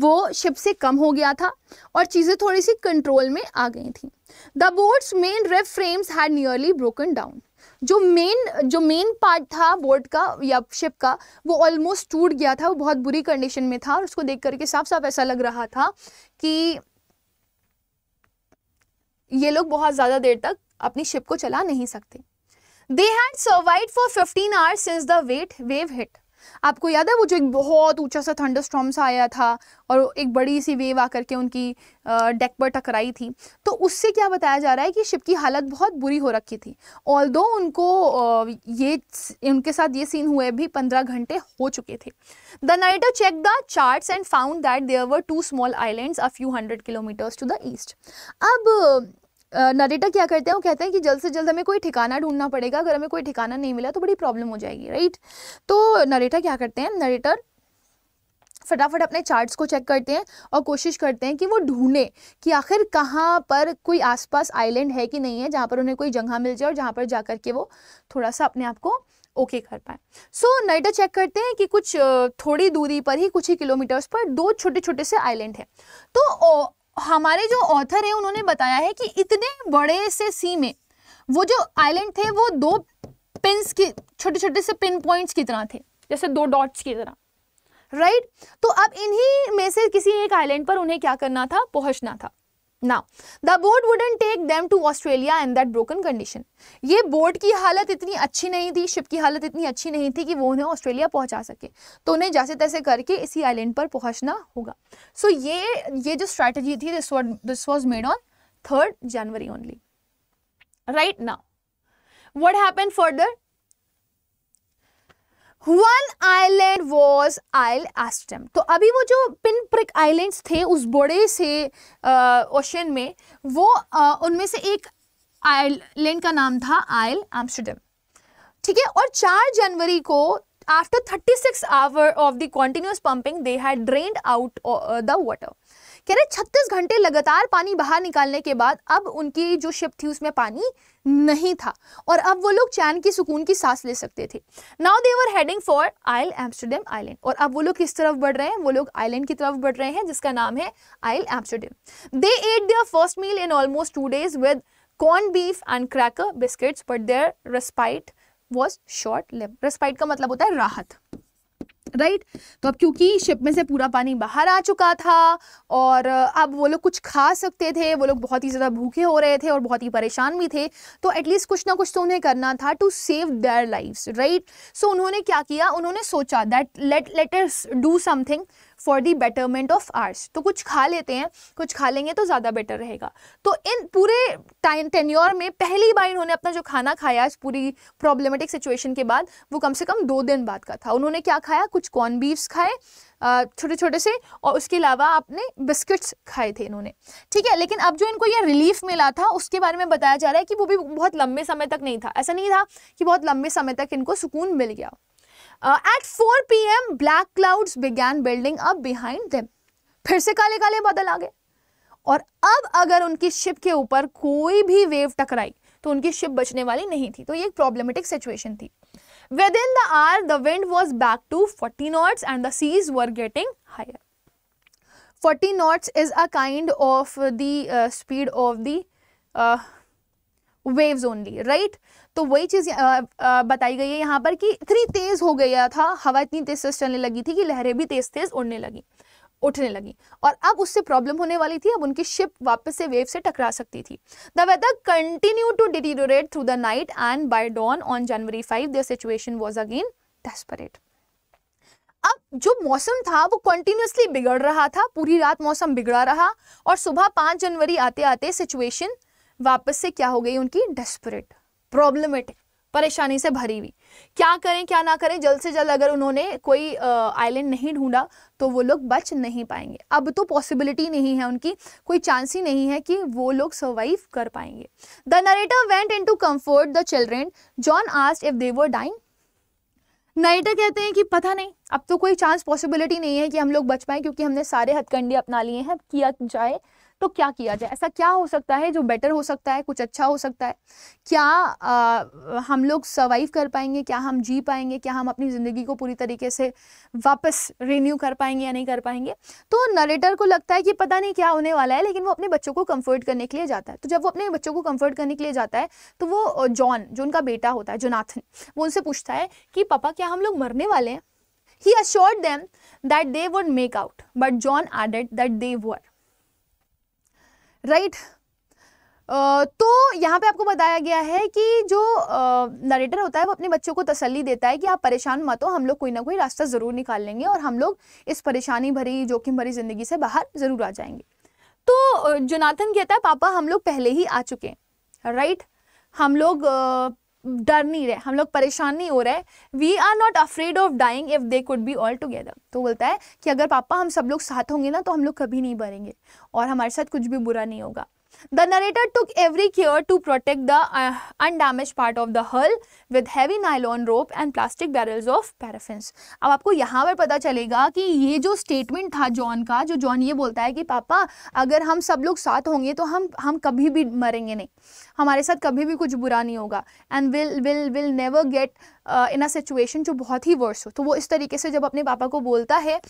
वो शिप से कम हो गया था और चीज़ें थोड़ी सी कंट्रोल में आ गई थी the boat's main rib frames had nearly broken down जो मेन जो मेन पार्ट था बोट का या शिप का वो ऑलमोस्ट टूट गया था वो बहुत बुरी कंडीशन में था और उसको देख करके साफ साफ ऐसा लग रहा था कि ये लोग बहुत ज़्यादा देर तक अपनी शिप को चला नहीं सकते they had survive for fifteen hours since the wet wave hit आपको याद है वो जो एक बहुत ऊंचा सा थंडर स्ट्रॉम सा आया था और एक बड़ी सी वेव आकर के उनकी डेक पर टकराई थी तो उससे क्या बताया जा रहा है कि शिप की हालत बहुत बुरी हो रखी थी ऑल दो उनको ये उनके साथ ये सीन हुए भी पंद्रह घंटे हो चुके थे the narrator check the charts and found that there were two small islands a few hundred kilometers to the east अब नरेटर क्या करते हैं वो कहते हैं कि जल्द से जल्द हमें कोई ठिकाना ढूंढना पड़ेगा अगर हमें कोई ठिकाना नहीं मिला तो बड़ी प्रॉब्लम हो जाएगी राइट तो नरेटर क्या करते हैं नरेटर फटाफट अपने चार्ट्स को चेक करते हैं और कोशिश करते हैं कि वो ढूंढें कि आखिर कहाँ पर कोई आसपास आइलैंड है कि नहीं है जहाँ पर उन्हें कोई जगह मिल जाए और जहाँ पर जाकर के वो थोड़ा सा अपने आप को ओके कर पाए सो so, चेक करते हैं कि कुछ थोड़ी दूरी पर ही कुछ ही किलोमीटर्स पर दो छोटे छोटे से आइलैंड हैं तो हमारे जो ऑथर हैं उन्होंने बताया है कि इतने बड़े से सी में वो जो आइलैंड थे वो दो पिंस की छोटे छोटे से पिन पॉइंट्स की तरह थे जैसे दो डॉट्स की तरह राइट right? तो अब इन्हीं में से किसी एक आइलैंड पर उन्हें क्या करना था पहुंचना था Now, the boat wouldn't take them to Australia in that broken condition ये बोट की हालत इतनी अच्छी नहीं थी शिप की हालत इतनी अच्छी नहीं थी कि वो उन्हें ऑस्ट्रेलिया पहुंचा सके तो उन्हें जैसे तैसे करके इसी आइलैंड पर पहुंचना होगा सो so, ये ये जो स्ट्रैटेजी थी this this was made on third January only right now what happen further one island was Isle एस्टम तो अभी वो जो पिन प्रिक आइलैंड थे उस बड़े से ओशन में वो उनमें से एक आइलैंड का नाम था आइल एम्स्टर्डम ठीक है और चार जनवरी को after thirty six hour of the continuous pumping they had drain out the water कह रहे छत्तीस घंटे लगातार पानी बाहर निकालने के बाद अब उनकी जो शिप थी उसमें पानी नहीं था और अब वो लोग चैन की सुकून की सांस ले सकते थे now they were heading for Isle Amsterdam island और अब वो लोग किस तरफ बढ़ रहे हैं वो लोग आइलैंड की तरफ बढ़ रहे हैं जिसका नाम है Isle Amsterdam they ate their first meal in almost two days with corn beef and cracker biscuits but their respite was short live respite का मतलब होता है राहत राइट तो अब क्योंकि शिप में से पूरा पानी बाहर आ चुका था और अब वो लोग कुछ खा सकते थे वो लोग बहुत ही ज़्यादा भूखे हो रहे थे और बहुत ही परेशान भी थे तो एटलीस्ट कुछ ना कुछ तो उन्हें करना था to save their life right so उन्होंने क्या किया उन्होंने सोचा that let let's do something for the betterment of arts तो कुछ खा लेते हैं कुछ खा लेंगे तो ज़्यादा बेटर रहेगा तो इन पूरे टाइम टेन्योर में पहली बार इन्होंने अपना जो खाना खाया इस पूरी प्रॉब्लमेटिक सिचुएशन के बाद वो कम से कम दो दिन बाद का था उन्होंने क्या खाया कुछ कॉर्न बीफ्स खाए छोटे छोटे से और उसके अलावा आपने बिस्किट्स खाए थे इन्होंने ठीक है लेकिन अब जो इनको ये रिलीफ मिला था उसके बारे में बताया जा रहा है कि वो भी बहुत लंबे समय तक नहीं था ऐसा नहीं था कि बहुत लंबे समय तक इनको सुकून मिल गया uh, at 4 pm black clouds began building up behind them फिर से काले काले बादल आ गए और अब अगर उनकी शिप के ऊपर कोई भी वेव टकराई तो उनकी शिप बचने वाली नहीं थी तो ये एक प्रॉब्लमेटिक सिचुएशन थी within the hour the wind was back to forty knots and the seas were getting higher forty knots is a kind of the speed of the waves only right तो वही चीज़ बताई गई है यहाँ पर कि इतनी तेज़ हो गया था हवा इतनी तेज़ से चलने लगी थी कि लहरें भी तेज़ तेज़ उड़ने लगी उठने लगी और अब उससे प्रॉब्लम होने वाली थी अब उनकी शिप वापस से वेव से टकरा सकती थी the weather continue to deteriorate through the night and by dawn on January five the situation was again desperate अब जो मौसम था वो कंटिन्यूसली बिगड़ रहा था पूरी रात मौसम बिगड़ा रहा और सुबह पाँच जनवरी आते आते सिचुएशन वापस से क्या हो गई उनकी डेस्परेट प्रॉब्लमेटिक परेशानी से भरी हुई क्या करें क्या ना करें जल्द से जल्द अगर उन्होंने कोई आइलैंड नहीं ढूंढा तो वो लोग बच नहीं पाएंगे अब तो पॉसिबिलिटी नहीं है उनकी कोई चांस ही नहीं है कि वो लोग सर्वाइव कर पाएंगे the narrator went in to comfort the children John asked if were dying narrator कहते हैं कि पता नहीं अब तो कोई चांस पॉसिबिलिटी नहीं है कि हम लोग बच पाए क्योंकि हमने सारे हथकंडे अपना लिए हैं किया जाए तो क्या किया जाए ऐसा क्या हो सकता है जो बेटर हो सकता है कुछ अच्छा हो सकता है क्या आ, हम लोग सर्वाइव कर पाएंगे क्या हम जी पाएंगे क्या हम अपनी ज़िंदगी को पूरी तरीके से वापस रिन्यू कर पाएंगे या नहीं कर पाएंगे तो नरेटर को लगता है कि पता नहीं क्या होने वाला है लेकिन वो अपने बच्चों को कम्फर्ट करने के लिए जाता है तो जब वो अपने बच्चों को कम्फर्ट करने के लिए जाता है तो वो जॉन जो उनका बेटा होता है जोनाथन वो उनसे पूछता है कि पापा क्या हम लोग मरने वाले हैं he assured them that they would make out but John added that they were right तो यहाँ पे आपको बताया गया है कि जो नरेटर होता है वो अपने बच्चों को तसल्ली देता है कि आप परेशान मत हो हम लोग कोई ना कोई रास्ता ज़रूर निकाल लेंगे और हम लोग इस परेशानी भरी जोखिम भरी ज़िंदगी से बाहर ज़रूर आ जाएंगे तो जोनाथन कहता है पापा हम लोग पहले ही आ चुके हैं राइट हम लोग डर नहीं रहे हम लोग परेशान नहीं हो रहे we are not afraid of dying if they could be all together तो बोलता है कि अगर पापा हम सब लोग साथ होंगे ना तो हम लोग कभी नहीं भरेंगे और हमारे साथ कुछ भी बुरा नहीं होगा the narrator took every care to protect the undamage part of the hull with heavy nylon rope and plastic barrels of of अब आपको यहाँ पर पता चलेगा कि ये जो स्टेटमेंट था जॉन का जो जॉन ये बोलता है कि पापा अगर हम सब लोग साथ होंगे तो हम हम कभी भी मरेंगे नहीं हमारे साथ कभी भी कुछ बुरा नहीं होगा and will will will never get in a situation जो बहुत ही वर्स हो तो वो इस तरीके से जब अपने पापा को बोलता है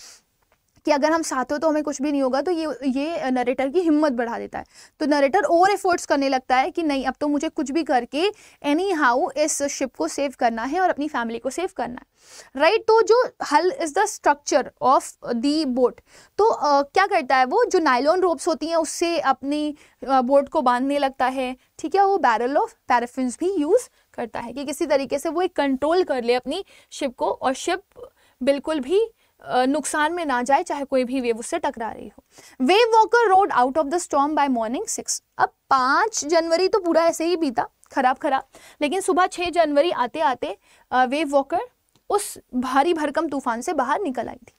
कि अगर हम साथ हो तो हमें कुछ भी नहीं होगा तो ये ये नरेटर की हिम्मत बढ़ा देता है तो नरेटर ओवर एफर्ट्स करने लगता है कि नहीं अब तो मुझे कुछ भी करके एनी हाउ इस शिप को सेव करना है और अपनी फैमिली को सेव करना है राइट right? तो जो hull is the structure of the boat तो आ, क्या करता है वो जो नाइलॉन रोप्स होती हैं उससे अपनी बोट को बांधने लगता है ठीक है वो बैरल ऑफ पैराफिन्स भी यूज़ करता है कि किसी तरीके से वो एक कंट्रोल कर ले अपनी शिप को और शिप बिल्कुल भी नुकसान में ना जाए चाहे कोई भी वेव उससे टकरा रही हो Wavewalker rode out of the storm by morning six अब पाँच जनवरी तो पूरा ऐसे ही बीता खराब खराब लेकिन सुबह छः जनवरी आते आते वेव वॉकर उस भारी भरकम तूफान से बाहर निकल आई थी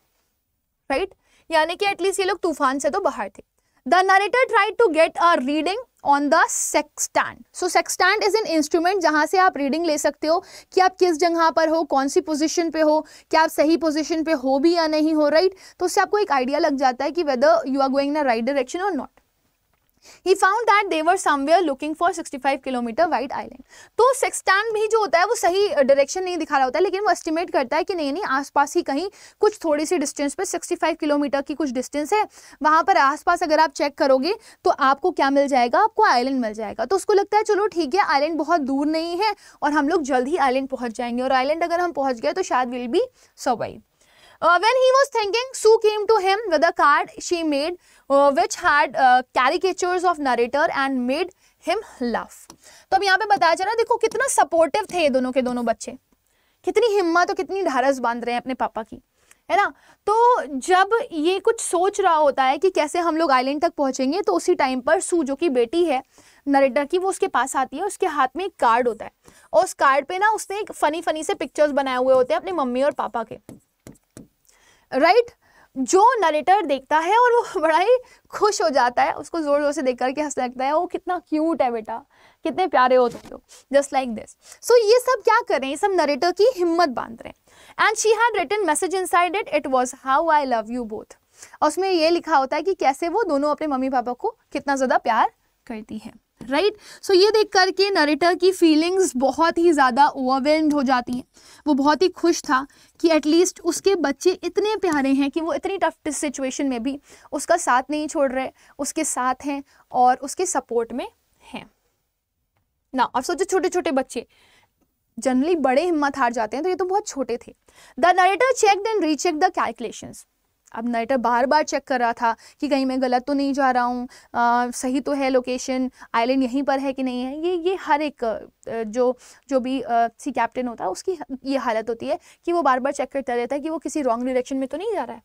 राइट यानी कि एटलीस्ट ये लोग तूफान से तो बाहर थे The narrator tried to get a reading on the sextant so sextant is an instrument जहां से आप रीडिंग ले सकते हो कि आप किस जगह पर हो कौन सी पोजीशन पे हो क्या आप सही पोजीशन पे हो भी या नहीं हो राइट right? तो उससे आपको एक आइडिया लग जाता है कि whether you are going in right direction और नॉट तो he found that they were somewhere looking for 65 kilometer wide island तो सेक्सटैंड भी जो होता है वो सही डायरेक्शन नहीं दिखा रहा होता है लेकिन वो एस्टिमेट करता है कि नहीं नहीं आसपास ही कहीं कुछ थोड़ी सी डिस्टेंस पे 65 किलोमीटर की कुछ डिस्टेंस है वहाँ पर आसपास अगर आप चेक करोगे तो आपको क्या मिल जाएगा आपको आइलैंड मिल जाएगा तो उसको लगता है चलो ठीक है आइलैंड बहुत दूर नहीं है और हम लोग जल्द ही आइलैंड पहुँच जाएंगे और आइलैंड अगर हम पहुँच गए तो शायद will be survive Uh, when he was thinking, Sue came to him with a card she made uh, which had uh, caricatures of narrator and made him laugh. तो अब यहाँ पे बताया जा रहा है देखो कितना सपोर्टिव थे दोनों के दोनों बच्चे कितनी हिम्मत और कितनी ढारस बांध रहे हैं अपने पापा की है ना तो जब ये कुछ सोच रहा होता है कि कैसे हम लोग आइलैंड तक पहुंचेंगे तो उसी टाइम पर सू जो की बेटी है नरेटर की वो उसके पास आती है उसके हाथ में एक कार्ड होता है और उस कार्ड पे ना उसने एक फ़नी फ़नी से पिक्चर्स बनाए हुए होते हैं अपने मम्मी और पापा के राइट जो नरेटर देखता है और वो बड़ा ही खुश हो जाता है उसको ज़ोर ज़ोर से देख करके हंसने लगता है वो कितना क्यूट है बेटा कितने प्यारे हो तुम लोग जस्ट लाइक दिस सो ये सब क्या कर रहे हैं ये सब नरेटर की हिम्मत बांध रहे हैं and she had written message inside it it was how I love you both और उसमें ये लिखा होता है कि कैसे वो दोनों अपने मम्मी पापा को कितना ज़्यादा प्यार करती हैं राइट सो ये देख कर के नरेटर की फीलिंग्स बहुत ही ज़्यादा ओवरवेल्ड हो जाती हैं वो बहुत ही खुश था कि एटलीस्ट उसके बच्चे इतने प्यारे हैं कि वो इतनी टफ सिचुएशन में भी उसका साथ नहीं छोड़ रहे उसके साथ हैं और उसके सपोर्ट में हैं ना और सोचो छोटे छोटे बच्चे जनरली बड़े हिम्मत हार जाते हैं तो ये तो बहुत छोटे थे the narrator check and recheck the calculations अब नाइटर बार बार चेक कर रहा था कि कहीं मैं गलत तो नहीं जा रहा हूँ सही तो है लोकेशन आइलैंड यहीं पर है कि नहीं है ये ये हर एक जो जो भी सी कैप्टन होता है उसकी ये हालत होती है कि वो बार बार चेक करता रहता है कि वो किसी रॉन्ग डिरेक्शन में तो नहीं जा रहा है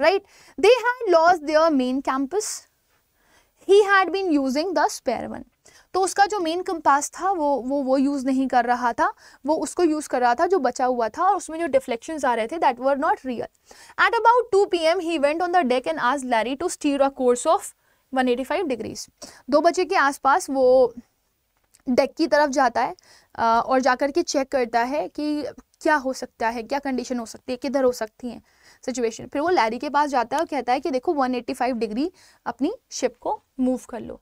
right they had lost their main compass he had been using the spare one तो उसका जो मेन कंपास था वो वो वो यूज़ नहीं कर रहा था वो उसको यूज़ कर रहा था जो बचा हुआ था और उसमें जो डिफ्लेक्शन आ रहे थे that were not real at about two p m he went on the deck and आज Larry to steer a course of 185 degrees दो बजे के आसपास वो डेक की तरफ जाता है और जाकर के चेक करता है कि क्या हो सकता है क्या कंडीशन हो सकती है किधर हो सकती है सिचुएशन फिर वो लैरी के पास जाता है और कहता है कि देखो 185 डिग्री अपनी शिप को मूव कर लो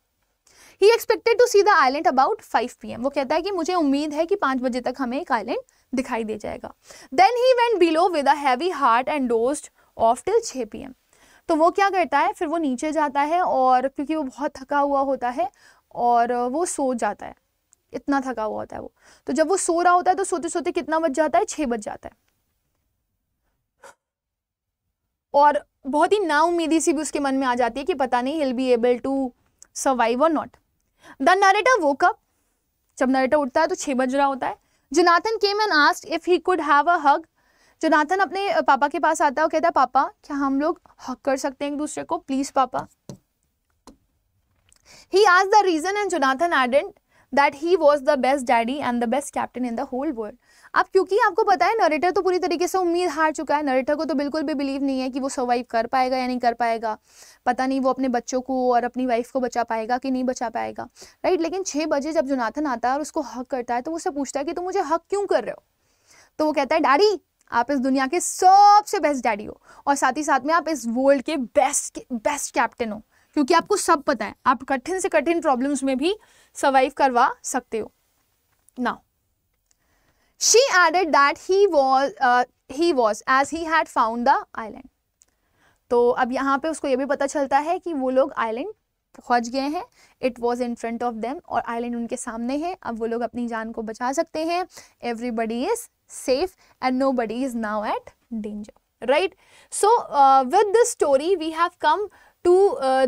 he expected to see the island about 5 P वो कहता है कि मुझे उम्मीद है कि पाँच बजे तक हमें एक आइलैंड दिखाई दे जाएगा then he went below with a heavy heart and dozed off till छः पी तो वो क्या करता है फिर वो नीचे जाता है और क्योंकि वो बहुत थका हुआ होता है और वो सो जाता है इतना थका हुआ होता है वो तो जब वो सो रहा होता है तो सोते सोते कितना बज जाता है छः बज जाता है और बहुत ही नाउमीदी सी भी उसके मन में आ जाती है कि पता नहीं he'll be able to survive और नॉट द नरेटर वोकअप जब नरेटर उठता है तो छः बज रहा होता है Jonathan came and asked if he could have a hug Jonathan अपने पापा के पास आता है और कहता है पापा क्या हम लोग हक कर सकते हैं एक दूसरे को प्लीज़ पापा he is the reason and Jonathan एडेंट that he was the best daddy and the best captain in the whole world अब क्योंकि आपको पता है नरेटर तो पूरी तरीके से उम्मीद हार चुका है नरेटर को तो बिल्कुल भी बिलीव नहीं है कि वो सर्वाइव कर पाएगा या नहीं कर पाएगा पता नहीं वो अपने बच्चों को और अपनी वाइफ को बचा पाएगा कि नहीं बचा पाएगा राइट लेकिन छः बजे जब जुनाथन आता है और उसको हक करता है तो उससे पूछता है कि तुम मुझे हक क्यों कर रहे हो तो वो कहता है डैडी आप इस दुनिया के सबसे बेस्ट डैडी हो और साथ ही साथ में आप इस वर्ल्ड के बेस्ट बेस्ट कैप्टन हो क्योंकि आपको सब पता है आप कठिन से कठिन प्रॉब्लम्स में भी सर्वाइव करवा सकते हो now she added that he was uh, he was as he had found the island तो अब यहाँ पे उसको ये भी पता चलता है कि वो लोग आइलैंड पहुँच गए हैं it was in front of them और आइलैंड उनके सामने है अब वो लोग अपनी जान को बचा सकते हैं everybody is safe and nobody is now at danger right so with this story we have come to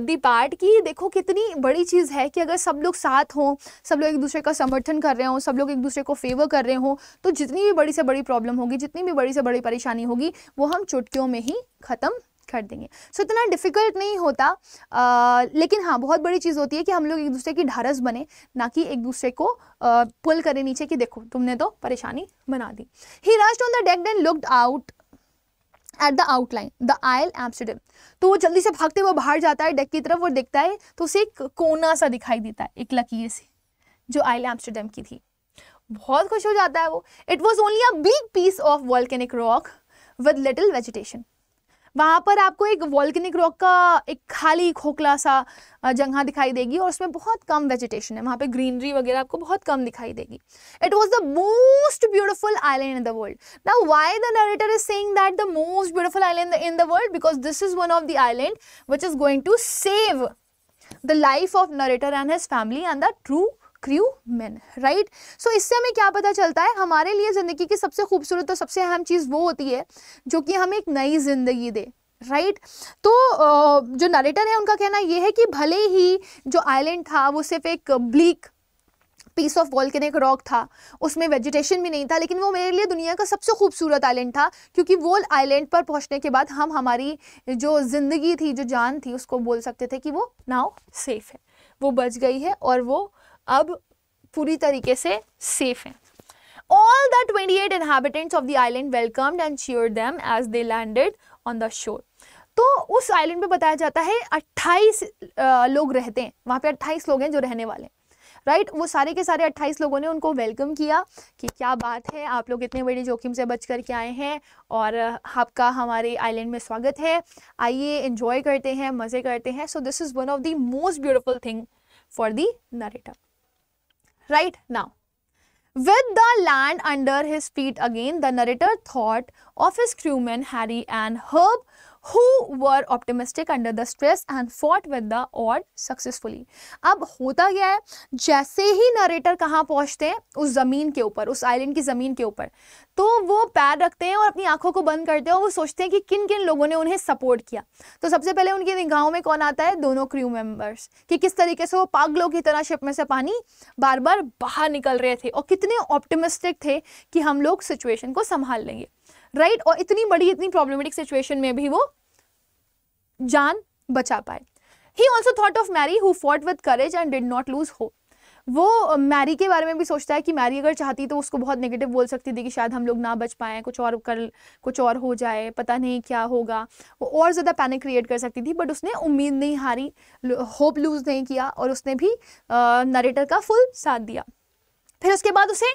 the part कि देखो कितनी बड़ी चीज़ है कि अगर सब लोग साथ हों सब लोग एक दूसरे का समर्थन कर रहे हों सब लोग एक दूसरे को फेवर कर रहे हों तो जितनी भी बड़ी से बड़ी प्रॉब्लम होगी जितनी भी बड़ी से बड़ी परेशानी होगी वो हम चुटकियों में ही ख़त्म कर देंगे सो so, इतना डिफ़िकल्ट नहीं होता आ, uh, लेकिन हाँ बहुत बड़ी चीज़ होती है कि हम लोग एक दूसरे की ढारस बने ना कि एक दूसरे को पुल uh, करें नीचे कि देखो तुमने तो परेशानी बना दी he rushed on the deck and looked out at the outline the isle Amsterdam तो वो जल्दी से भागते हुए बाहर जाता है डेक की तरफ वो देखता है तो उसे एक कोना सा दिखाई देता है एक लकीर से जो आयल एम्स्टरडेम की थी बहुत खुश हो जाता है वो it was only a big piece of volcanic rock with little vegetation वहाँ पर आपको एक वॉल्किनिक रॉक का एक खाली खोखला सा जगह दिखाई देगी और उसमें बहुत कम वेजिटेशन है वहाँ पे ग्रीनरी वगैरह आपको बहुत कम दिखाई देगी it was the most beautiful island in the world ना why the narrator is saying that the most beautiful island in the world because this is one of the island which is going to save the life of narrator and his family and the true crew man right so इससे हमें क्या पता चलता है हमारे लिए ज़िंदगी की सबसे खूबसूरत और सबसे अहम चीज़ वो होती है जो कि हमें एक नई ज़िंदगी दे राइट right? तो जो नरेटर है उनका कहना यह है कि भले ही जो आइलैंड था वो सिर्फ एक ब्लीक पीस ऑफ एक रॉक था उसमें वेजिटेशन भी नहीं था लेकिन वो मेरे लिए दुनिया का सबसे खूबसूरत आइलैंड था क्योंकि वो आइलैंड पर पहुंचने के बाद हम हमारी जो ज़िंदगी थी जो जान थी उसको बोल सकते थे कि वो नाव सेफ है वो बच गई है और वो अब पूरी तरीके से सेफ हैं the twenty eight inhabitants of the island welcomed and cheered them as they landed on the shore तो उस आइलैंड पे बताया जाता है 28 लोग रहते हैं वहाँ पे 28 लोग हैं जो रहने वाले हैं राइट right? वो सारे के सारे 28 लोगों ने उनको वेलकम किया कि क्या बात है आप लोग इतने बड़े जोखिम से बच कर के आए हैं और आपका हमारे आइलैंड में स्वागत है आइए इंजॉय करते हैं मज़े करते हैं so this is one of the most beautiful thing for the narrator right now. With the land under his feet again, the narrator thought of his crewmen Harry and Herb who were optimistic under the stress and fought with the odd successfully अब होता क्या है जैसे ही नरेटर कहाँ पहुँचते हैं उस ज़मीन के ऊपर उस आइलैंड की ज़मीन के ऊपर तो वो पैर रखते हैं और अपनी आंखों को बंद करते हैं और वो सोचते हैं कि किन किन लोगों ने उन्हें सपोर्ट किया तो सबसे पहले उनकी निगाहों में कौन आता है दोनों क्रू मेंबर्स कि किस तरीके से वो पागलों की तरह शिप में से पानी बार बार बाहर निकल रहे थे और कितने ऑप्टिमिस्टिक थे कि हम लोग सिचुएशन को संभाल लेंगे राइट और इतनी बड़ी इतनी प्रॉब्लमेटिक सिचुएशन में भी वो जान बचा पाए he also thought of Mary who fought with courage and did not lose hope वो मैरी के बारे में भी सोचता है कि मैरी अगर चाहती तो उसको बहुत नेगेटिव बोल सकती थी कि शायद हम लोग ना बच पाए कुछ और कर कुछ और हो जाए पता नहीं क्या होगा वो और ज़्यादा पैनिक क्रिएट कर सकती थी बट उसने उम्मीद नहीं हारी होप लूज़ नहीं किया और उसने भी नरेटर का फुल साथ दिया फिर उसके बाद उसे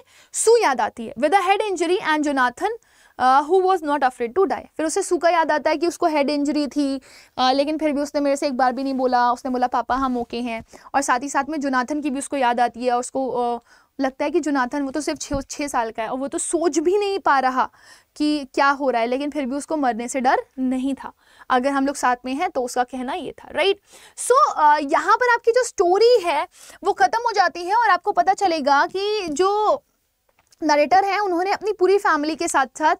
सू याद आती है with a head injury and Jonathan who was not afraid to die फिर उसे सूखा याद आता है कि उसको हेड इंजरी थी uh, लेकिन फिर भी उसने मेरे से एक बार भी नहीं बोला उसने बोला पापा हम ओके हैं और साथ ही साथ में जुनाथन की भी उसको याद आती है और उसको uh, लगता है कि जुनाथन वो तो सिर्फ छः छः साल का है और वो तो सोच भी नहीं पा रहा कि क्या हो रहा है लेकिन फिर भी उसको मरने से डर नहीं था अगर हम लोग साथ में हैं तो उसका कहना ये था राइट सो so, यहाँ पर आपकी जो स्टोरी है वो ख़त्म हो जाती है और आपको पता चलेगा कि जो नरेटर हैं उन्होंने अपनी पूरी फैमिली के साथ साथ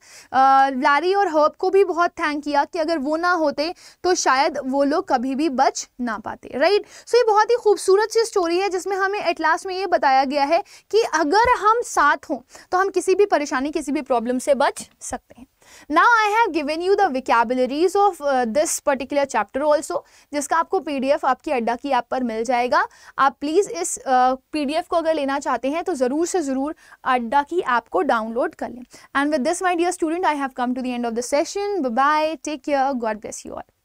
लारी और हर्ब को भी बहुत थैंक किया कि अगर वो ना होते तो शायद वो लोग कभी भी बच ना पाते राइट सो ये बहुत ही खूबसूरत सी स्टोरी है जिसमें हमें एट लास्ट में ये बताया गया है कि अगर हम साथ हों तो हम किसी भी परेशानी किसी भी प्रॉब्लम से बच सकते हैं now i have given you the vocabularies of uh, this particular chapter जिसका आपको pdf आपकी अड्डा की ऐप पर मिल जाएगा आप प्लीज़ इस पीडीएफ uh, को अगर लेना चाहते हैं तो ज़रूर से ज़रूर अड्डा की ऐप को डाउनलोड कर लें and with this my dear student I have come to the end of the session bye take care God bless you all